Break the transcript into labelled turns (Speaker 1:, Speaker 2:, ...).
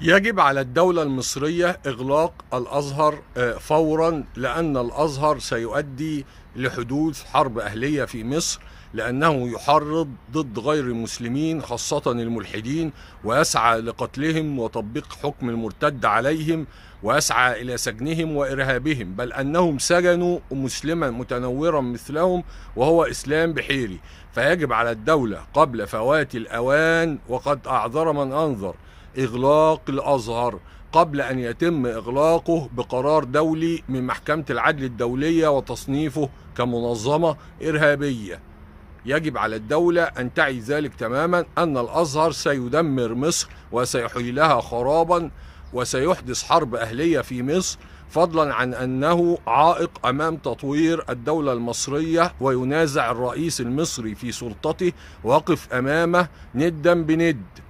Speaker 1: يجب على الدولة المصرية إغلاق الأزهر آه، فورا لأن الأزهر سيؤدي لحدوث حرب أهلية في مصر لأنه يحرض ضد غير المسلمين خاصة الملحدين ويسعى لقتلهم وتطبيق حكم المرتد عليهم ويسعى إلى سجنهم وإرهابهم بل أنهم سجنوا مسلما متنورا مثلهم وهو إسلام بحيري فيجب على الدولة قبل فوات الأوان وقد أعذر من أنظر إغلاق الأزهر قبل أن يتم إغلاقه بقرار دولي من محكمة العدل الدولية وتصنيفه كمنظمة إرهابية يجب على الدولة أن تعي ذلك تماما أن الأزهر سيدمر مصر وسيحيلها خرابا وسيحدث حرب أهلية في مصر فضلا عن أنه عائق أمام تطوير الدولة المصرية وينازع الرئيس المصري في سلطته وقف أمامه ندا بند